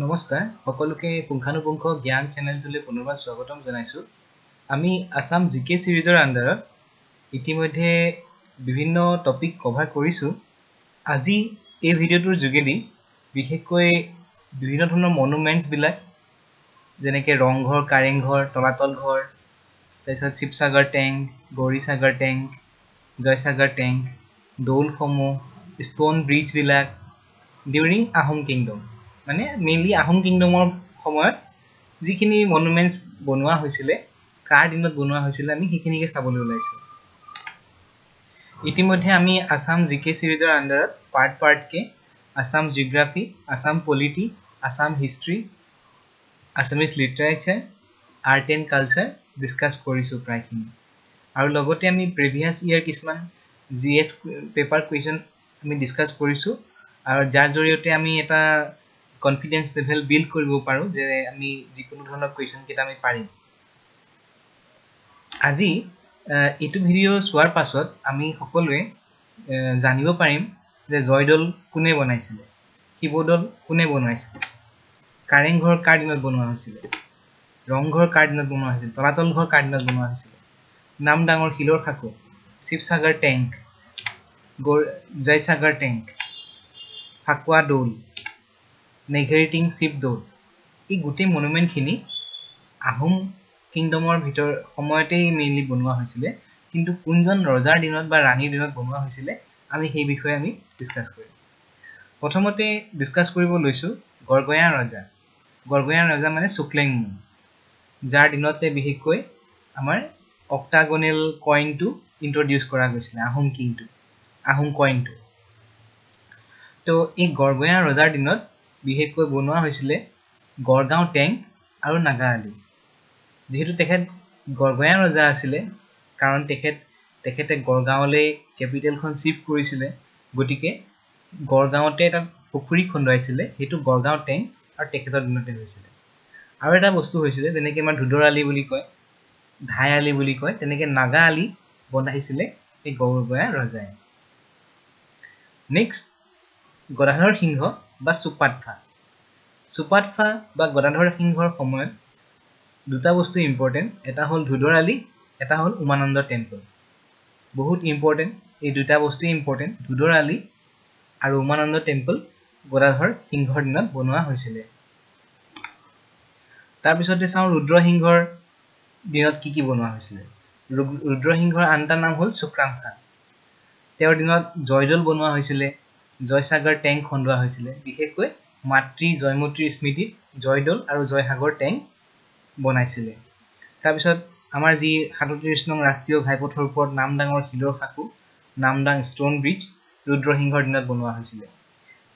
নমস্কাৰ সকলোকে পুংখানুপুংখ জ্ঞান চেনেলটোলৈ পুনৰবাৰ স্বাগতম জনাইছোঁ আমি আছাম জি কে ছিৰিজৰ আণ্ডাৰত ইতিমধ্যে বিভিন্ন টপিক কভাৰ কৰিছোঁ আজি এই ভিডিঅ'টোৰ যোগেদি বিশেষকৈ বিভিন্ন ধৰণৰ মনুমেণ্টছবিলাক যেনেকৈ ৰংঘৰ কাৰেংঘৰ তলাতল ঘৰ তাৰপিছত Sivasagar tank Gaurisagar tank Joysagar tank দৌলসমূহ ষ্ট'ন ব্ৰিজবিলাক ডিউৰিং আহোম কিংডম মানে মেইনলি আহোম কিংডমৰ সময়ত যিখিনি মনুমেণ্টছ বনোৱা হৈছিলে কাৰ দিনত বনোৱা হৈছিলে আমি সেইখিনিকে চাবলৈ ওলাইছোঁ ইতিমধ্যে আমি আছাম জি কে চিৰিজৰ আণ্ডাৰত পাৰ্ট পাৰ্টকে Assam geography Assam polity Assam history Assamese literature art and culture discuss কৰিছোঁ প্ৰায়খিনি আৰু লগতে আমি প্ৰিভিয়াছ ইয়েৰ কিছুমান জি এছ পেপাৰ কুৱেশ্যন আমি ডিছকাছ কৰিছোঁ আৰু যাৰ জৰিয়তে আমি এটা কনফিডেন্স লেভেল বিল্ড কৰিব পাৰোঁ যে আমি যিকোনো ধৰণৰ কুৱেশ্যনকেইটা আমি পাৰিম আজি এইটো ভিডিঅ' চোৱাৰ পাছত আমি সকলোৱে জানিব পাৰিম যে জয়দৌল কোনে বনাইছিলে শিৱদৌল কোনে বনাইছিলে কাৰেংঘৰ কাৰ দিনত বনোৱা হৈছিলে ৰংঘৰ কাৰ দিনত বনোৱা হৈছিলে তলাতল ঘৰ কাৰ দিনত বনোৱা হৈছিলে নাম ডাঙৰ শিলৰ সাঁকো শিৱসাগৰ টেংক গৌ জয়সাগৰ টেংক ফাকুৱা দৌল নেঘেৰিটিং শিৱদৌল এই গোটেই মনুমেণ্টখিনি আহোম কিংডমৰ ভিতৰ সময়তেই মেইনলি বনোৱা হৈছিলে কিন্তু কোনজন ৰজাৰ দিনত বা ৰাণীৰ দিনত বনোৱা হৈছিলে আমি সেই বিষয়ে আমি ডিছকাছ কৰিম প্ৰথমতে ডিছকাছ কৰিব লৈছোঁ গৰগয়া ৰজা গৰগয়া ৰজা মানে চুকলেং যাৰ দিনতে বিশেষকৈ আমাৰ অক্টাগনেল কইনটো ইন্ট্ৰডিউচ কৰা গৈছিলে আহোম কিংটো আহোম কইনটো তো এই গৰগয়া ৰজাৰ দিনত বিশেষকৈ বনোৱা হৈছিলে গড়গাঁও টেংক আৰু নাগা নাগাৰালি যিহেতু তেখেত গড়গঞা ৰজা আছিলে কাৰণ তেখেত তেখেতে গড়গাঁৱলৈ কেপিটেলখন শ্বিফ্ট কৰিছিলে গতিকে গড়গাঁৱতে এটা পুখুৰী খন্দুৱাইছিলে সেইটো গড়গাঁও টেংক আৰু তেখেতৰ দিনতে হৈছিলে আৰু এটা বস্তু হৈছিলে যেনেকৈ আমাৰ ধুদৰ আলি বুলি কয় ধাই আলি বুলি কয় তেনেকৈ নাগা আলি বনাইছিলে এই গড়গঞা ৰজাই নেক্সট গদাধৰ সিংহ বা সুপাটফা সুপাটফা বা গদাধৰ সিংহৰ সময়ত দুটা বস্তু ইম্পৰ্টেণ্ট এটা হ'ল ধুদৰ আলি এটা হ'ল উমানন্দ টেম্পল বহুত ইম্পৰ্টেণ্ট এই দুটা বস্তুৱেই ইম্পৰ্টেণ্ট ধুদৰ আলি আৰু উমানন্দ টেম্পল গদাধৰ সিংহৰ দিনত বনোৱা হৈছিলে তাৰপিছতে চাওঁ ৰুদ্ৰসিংহৰ দিনত কি কি বনোৱা হৈছিলে ৰুদ্ৰসিংহৰ আন এটা নাম হ'ল চুক্ৰাংফা তেওঁৰ দিনত জয়দৌল বনোৱা হৈছিলে জয়সাগৰ টেংক খন্দোৱা হৈছিলে বিশেষকৈ মাতৃ জয়মতীৰ স্মৃতিত জয়দৌল আৰু জয়সাগৰ টেংক বনাইছিলে তাৰপিছত আমাৰ যি সাতত্ৰিছ নং ৰাষ্ট্ৰীয় ঘাইপথৰ ওপৰত নামদাঙৰ শিলৰ সাঁকো নামদাং ষ্ট'ন ব্ৰিজ ৰুদ্ৰসিংহৰ দিনত বনোৱা হৈছিলে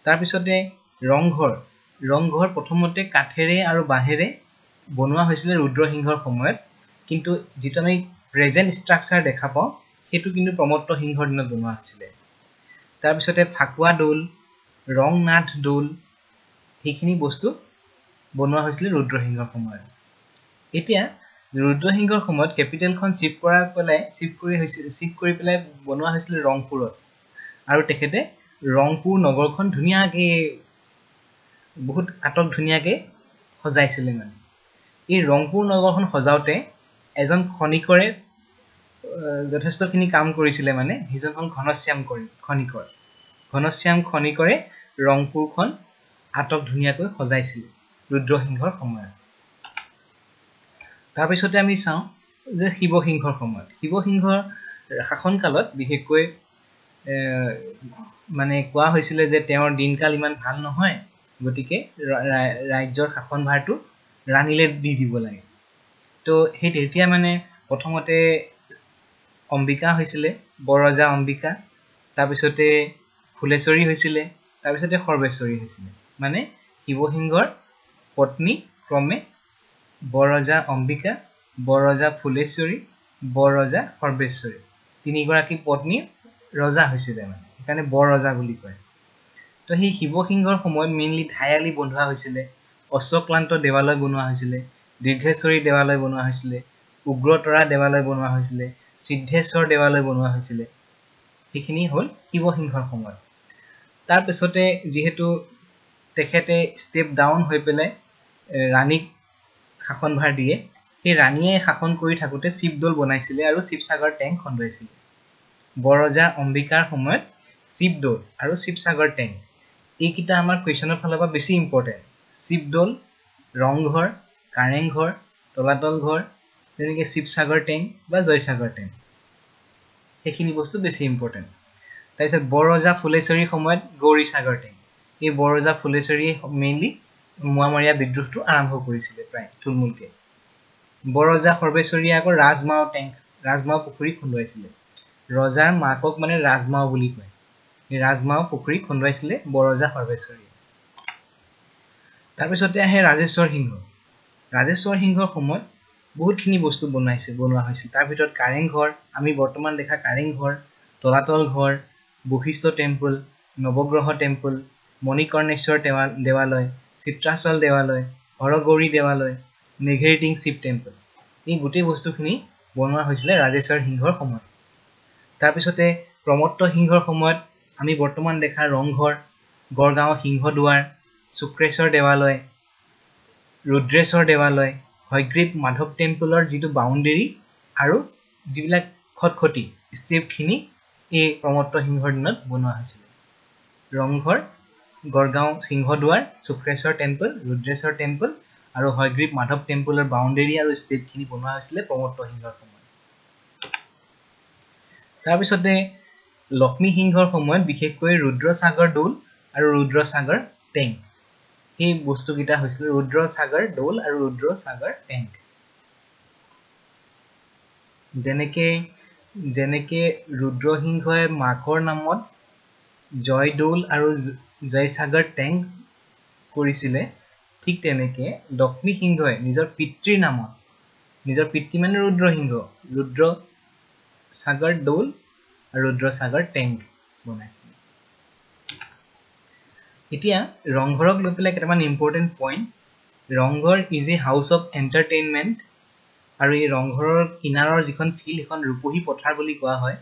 তাৰপিছতে ৰংঘৰ ৰংঘৰ প্ৰথমতে কাঠেৰে আৰু বাঁহেৰে বনোৱা হৈছিলে ৰুদ্ৰসিংহৰ সময়ত কিন্তু যিটো আমি প্ৰেজেণ্ট ষ্ট্ৰাকচাৰ দেখা পাওঁ সেইটো কিন্তু প্ৰমত্ত সিংহৰ দিনত বনোৱা হৈছিলে তাৰপিছতে ফাকুৱা দৌল ৰংনাথ দৌল সেইখিনি বস্তু বনোৱা হৈছিলে ৰুদ্ৰসিংহৰ সময়ত এতিয়া ৰুদ্ৰসিংহৰ সময়ত কেপিটেলখন চিফ্ট কৰা পেলাই চিফ্ট কৰি হৈছিল চিফ্ট কৰি পেলাই বনোৱা হৈছিলে ৰংপুৰত আৰু তেখেতে ৰংপুৰ নগৰখন ধুনীয়াকৈ বহুত আটক ধুনীয়াকৈ সজাইছিলে মানে এই ৰংপুৰ নগৰখন সজাওঁতে এজন খনিকৰে যথেষ্টখিনি কাম কৰিছিলে মানে সেইজন হ'ল ঘনশ্যাম কৰি খনিকৰ ঘনশ্যাম খনিকৰে ৰংপুৰখন আটক ধুনীয়াকৈ সজাইছিল ৰুদ্ৰসিংহৰ সময়ত তাৰপিছতে আমি চাওঁ যে শিৱসিংহৰ সময়ত শিৱসিংহৰ শাসনকালত বিশেষকৈ মানে কোৱা হৈছিলে যে তেওঁৰ দিনকাল ইমান ভাল নহয় গতিকে ৰাজ্যৰ শাসনভাৰটো ৰাণীলৈ দি দিব লাগে তো সেই তেতিয়া মানে প্ৰথমতে অম্বিকা হৈছিলে বৰজা অম্বিকা তাৰপিছতে ফুলেশ্বৰী হৈছিলে তাৰপিছতে সৰ্বেশ্বৰী হৈছিলে মানে শিৱসিংহৰ পত্নী ক্ৰমে বৰজা অম্বিকা বৰজা ফুলেশ্বৰী বৰজা সৰ্বেশ্বৰী তিনিগৰাকী পত্নী ৰজা হৈছিলে মানে সেইকাৰণে বৰজা বুলি কয় তো সেই শিৱসিংহৰ সময়ত মেইনলি ধায়ালী বন্ধোৱা হৈছিলে অশ্বক্লান্ত দেৱালয় বনোৱা হৈছিলে দীৰ্ঘেশ্বৰী দেৱালয় বনোৱা হৈছিলে উগ্ৰতৰা দেৱালয় বনোৱা হৈছিলে সিদ্ধেশ্বৰ দেৱালয় বনোৱা হৈছিলে সেইখিনি হ'ল শিৱসিংহৰ সময়ত তাৰপিছতে যিহেতু তেখেতে ষ্টেপ ডাউন হৈ পেলাই ৰাণীক শাসনভাৰ দিয়ে সেই ৰাণীয়ে শাসন কৰি থাকোঁতে শিৱদৌল বনাইছিলে আৰু শিৱসাগৰ টেংক খন্দুৱাইছিলে বৰজা অম্বিকাৰ সময়ত শিৱদৌল আৰু শিৱসাগৰ টেংক এইকেইটা আমাৰ কুৱেশ্যনৰ ফালৰ পৰা বেছি ইম্পৰ্টেণ্ট শিৱদৌল ৰংঘৰ কাৰেংঘৰ তলাতল ঘৰ যেনেকৈ শিৱসাগৰ টেং বা জয়সাগৰ টেং সেইখিনি বস্তু বেছি ইম্পৰ্টেণ্ট তাৰপিছত বৰজা ফুলেশ্বৰীৰ সময়ত গৌৰীসাগৰ টেং এই বৰজা ফুলেশ্বৰীয়ে মেইনলি মোৱামৰীয়া বিদ্ৰোহটো আৰম্ভ কৰিছিলে প্ৰায় থুলমূলকৈ বৰজা সৰ্বেশ্বৰীয়ে আকৌ ৰাজমাও টেং ৰাজমাও পুখুৰী খুন্দুৱাইছিলে ৰজাৰ মাকক মানে ৰাজমাও বুলি কয় এই ৰাজমাও পুখুৰী খুন্দুৱাইছিলে বৰজা সৰ্বেশ্বৰীয়ে তাৰপিছতে আহে ৰাজেশ্বৰ সিংহ ৰাজেশ্বৰ সিংহৰ সময়ত বহুতখিনি বস্তু বনাইছে বনোৱা হৈছিল তাৰ ভিতৰত কাৰেংঘৰ আমি বৰ্তমান দেখা কাৰেংঘৰ তলাতল ঘৰ বশিষ্ঠ টেম্পল নৱগ্ৰহ টেম্পল মণিকৰ্ণেশ্বৰ দেৱা দেৱালয় চিত্ৰাচল দেৱালয় হৰগৌৰী দেৱালয় নেঘেৰিটিং শিৱ টেম্পল এই গোটেই বস্তুখিনি বনোৱা হৈছিলে ৰাজেশ্বৰ সিংহৰ সময়ত তাৰপিছতে প্ৰমত্ত সিংহৰ সময়ত আমি বৰ্তমান দেখা ৰংঘৰ গড়গাঁৱৰ সিংহদুৱাৰ শুক্ৰেশ্বৰ দেৱালয় ৰুদ্ৰেশ্বৰ দেৱালয় হয়গ্ৰীব মাধৱ টেম্পলৰ যিটো বাউণ্ডেৰী আৰু যিবিলাক খটখটি ষ্টেপখিনি এই প্ৰমত্ৰ সিংহৰ দিনত বনোৱা হৈছিলে ৰংঘৰ গড়গাঁও সিংহদুৱাৰ শুক্ৰেশ্বৰ টেম্পল ৰুদ্ৰেশ্বৰ টেম্পল আৰু হয়গ্ৰীব মাধৱ টেম্পলৰ বাউণ্ডেৰী আৰু ষ্টেপখিনি বনোৱা হৈছিলে প্ৰমত্ৰ সিংহৰ সময়ত তাৰপিছতে লক্ষ্মী সিংহৰ সময়ত বিশেষকৈ ৰুদ্ৰসাগৰ দৌল আৰু ৰুদ্ৰসাগৰ টেংক সেই বস্তুকেইটা হৈছিল ৰুদ্ৰ সাগৰ দৌল আৰু ৰুদ্ৰ সাগৰ টেংক যেনেকে যেনেকে ৰুদ্ৰসিংহই মাকৰ নামত জয় দৌল আৰু জয় সাগৰ টেংক কৰিছিলে ঠিক তেনেকে লক্ষ্মী সিংহই নিজৰ পিতৃৰ নামত নিজৰ পিতৃ মানে ৰুদ্ৰসিংহ ৰুদ্ৰ সাগৰ দৌল আৰু ৰুদ্ৰ সাগৰ টেংক বনাইছিলে এতিয়া ৰংঘৰক লৈ পেলাই কেইটামান important point Rangghar is a house of entertainment আৰু এই ৰংঘৰৰ কিনাৰৰ যিখন ফিল্ড সেইখন ৰূপহী পথাৰ বুলি কোৱা হয়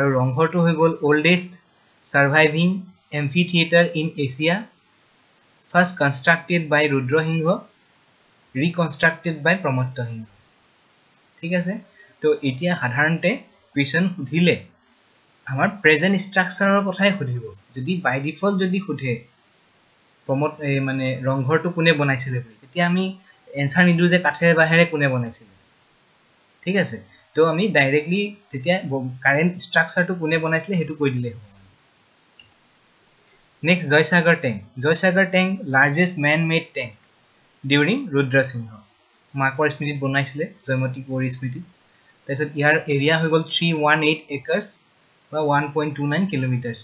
আৰু ৰংঘৰটো হৈ গ'ল oldest surviving amphitheatre in Asia first constructed by Rudrasingha reconstructed by Pramatta Singha ঠিক আছে তো এতিয়া সাধাৰণতে কুৱেশ্যন সুধিলে আমাৰ প্ৰেজেণ্ট ষ্ট্ৰাকচাৰৰ কথাই সুধিব যদি বাই ডিফল্ট যদি সোধে প্ৰমদ এই মানে ৰংঘৰটো কোনে বনাইছিলে বুলি তেতিয়া আমি এনচাৰ নিদিওঁ যে কাঠেৰে বাঁহেৰে কোনে বনাইছিলে ঠিক আছে ত' আমি ডাইৰেক্টলি তেতিয়া কাৰেণ্ট ষ্ট্ৰাকচাৰটো কোনে বনাইছিলে সেইটো কৈ দিলেই হ'ব next Joysagar tank Joysagar tank largest man made tank during Rudrasingha মাকৰ স্মৃতিত বনাইছিলে জয়মতী কুঁৱৰী স্মৃতিত তাৰপিছত ইয়াৰ এৰিয়া হৈ গ'ল থ্ৰী ওৱান এইট একৰ্ছ বা one point two nine kilometre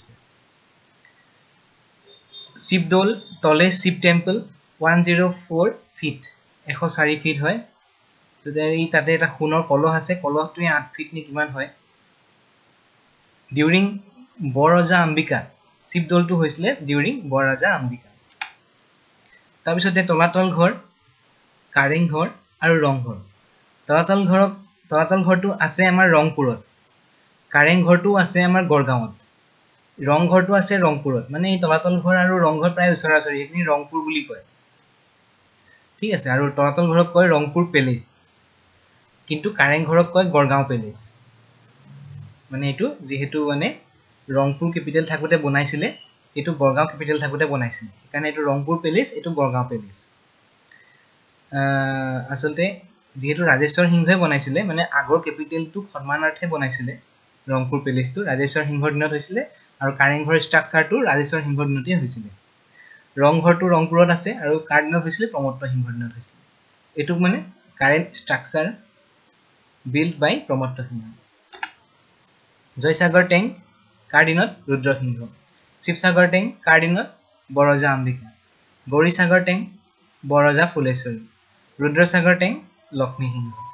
Shivadol তলে Shiva temple one zero' four feet এশ চাৰি ফিট হয় এই তাতে এটা সোণৰ কলহ আছে কলহটোৱে আঠ ফিট নে কিমান হয় ডিউৰিং বৰৰজা অম্বিকা শিৱদৌলটো হৈছিলে ডিউৰিং বৰৰজা অম্বিকা তাৰপিছতে তলাতল ঘৰ কাৰেংঘৰ আৰু ৰংঘৰ তলাতল ঘৰক তলাতল ঘৰটো আছে আমাৰ ৰংপুৰত কাৰেংঘৰটোও আছে আমাৰ গড়গাঁৱত ৰংঘৰটো আছে ৰংপুৰত মানে এই তলাতল ঘৰ আৰু ৰংঘৰ প্ৰায় ওচৰা ওচৰি সেইখিনি ৰংপুৰ বুলি কয় ঠিক আছে আৰু তলাতল ঘৰক কয় ৰংপুৰ পেলেচ কিন্তু কাৰেংঘৰক কয় গড়গাঁও পেলেচ মানে এইটো যিহেতু মানে ৰংপুৰ কেপিটেল থাকোঁতে বনাইছিলে এইটো গড়গাঁও কেপিটেল থাকোঁতে বনাইছিলে সেইকাৰণে এইটো ৰংপুৰ পেলেচ এইটো গড়গাঁও পেলেচ আচলতে যিহেতু ৰাজেশ্বৰ সিংহই বনাইছিলে মানে আগৰ কেপিটেলটো সন্মানাৰ্থে বনাইছিলে ৰংপুৰ পেলেচটো ৰাজেশ্বৰ সিংহৰ দিনত হৈছিলে আৰু কাৰেংঘৰ ষ্ট্ৰাকচাৰটো ৰাজেশ্বৰ সিংহৰ দিনতেই হৈছিলে ৰংঘৰটো ৰংপুৰত আছে আৰু কাৰ দিনত হৈছিলে প্ৰমত্ত সিংহৰ দিনত হৈছিলে এইটোক মানে current structure build by Pramatta Singha Joysagar tank কাৰ দিনত ৰুদ্ৰসিংহ শিৱসাগৰ টেংক কাৰ দিনত বৰজা অম্বিকা গৌৰীসাগৰ টেংক বৰজা ফুলেশ্বৰী ৰুদ্ৰসাগৰ টেংক লক্ষ্মীসিংহ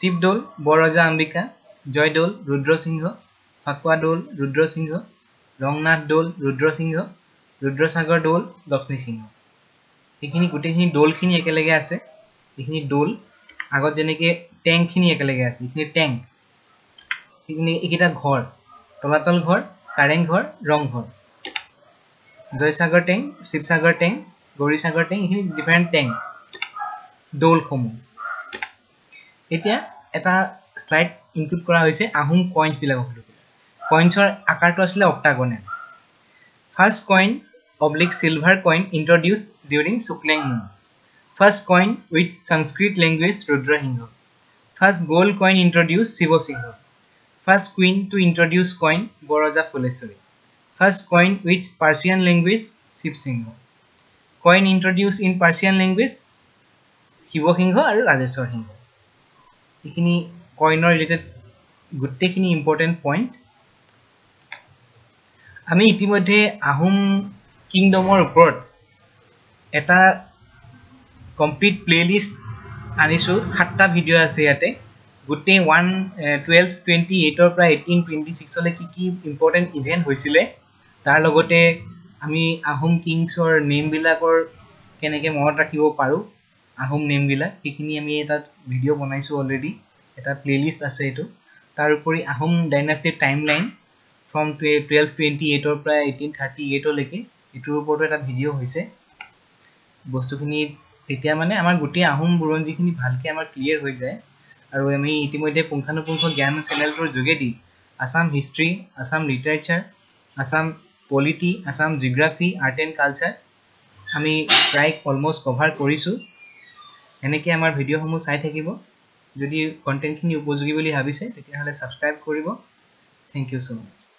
শিৱদৌল বৰজা অম্বিকা জয়দৌল ৰুদ্ৰসিংহ ফাকুৱা দৌল ৰুদ্ৰসিংহ ৰংনাথ দৌল ৰুদ্ৰসিংহ ৰুদ্ৰসাগৰ দৌল লক্ষ্মীসিংহ এইখিনি গোটেইখিনি দৌলখিনি একেলগে আছে এইখিনি দৌল আগত যেনেকৈ টেংকখিনি একেলগে আছে এইখিনি টেংক এইখিনি এইকেইটা ঘৰ Talatal Ghar Karengghar Rangghar Joysagar tank Sivasagar tank Gaurisagar tank এইখিনি ডিফাৰেণ্ট টেংক দৌলসমূহ এতিয়া এটা শ্লাইড ইনক্লুড কৰা হৈছে আহোম পইণ্টবিলাকক লৈ কইনছৰ আকাৰটো আছিলে অক্টাগনে first coin oblique silver coin introduce during Sukleng Mung first coin with Sanskrit language Rudrasingha first gold coin introduce Shivasingha first queen to introduce coin Borraja Phuleswari first coin with Persian language Shivasingha coin introduce in Persian language Shivasingha আৰু ৰাজেশ্বৰ সিংহ এইখিনি কইনৰ ৰিলেটেড গোটেইখিনি important point আমি ইতিমধ্যে আহোম কিংডমৰ ওপৰত এটা complete playlist আনিছোঁ সাতটা ভিডিঅ' আছে ইয়াতে গোটেই ওৱান টুৱেলভ টুৱেণ্টি এইটৰ পৰা এইটিন টুৱেণ্টি ছিক্সলৈ কি কি ইম্পৰ্টেণ্ট ইভেণ্ট হৈছিলে তাৰ লগতে আমি আহোম কিংছৰ নেমবিলাকৰ কেনেকৈ মনত ৰাখিব পাৰোঁ আহোম নেমবিলাক সেইখিনি আমি এটা ভিডিঅ' বনাইছোঁ অলৰেডি এটা প্লে'লিষ্ট আছে এইটো তাৰ উপৰি আহোম ডাইনাষ্টিৰ timeline from twelve twenty এইটৰ পৰা এইটিন থাৰ্টি এইটলৈকে এইটোৰ ওপৰতো এটা ভিডিঅ' হৈছে বস্তুখিনি তেতিয়া মানে আমাৰ গোটেই আহোম বুৰঞ্জীখিনি ভালকৈ আমাৰ ক্লিয়াৰ হৈ যায় আৰু আমি ইতিমধ্যে পুংখানুপুংখ জ্ঞান চেনেলটোৰ যোগেদি Assam history Assam literature Assam polity Assam geography art and culture আমি প্ৰায় অলমষ্ট কভাৰ কৰিছোঁ এনেকৈ আমাৰ ভিডিঅ'সমূহ চাই থাকিব যদি কণ্টেণ্টখিনি উপযোগী বুলি ভাবিছে তেতিয়াহ'লে ছাবস্ক্ৰাইব কৰিব থেংক ইউ ছ' মাছ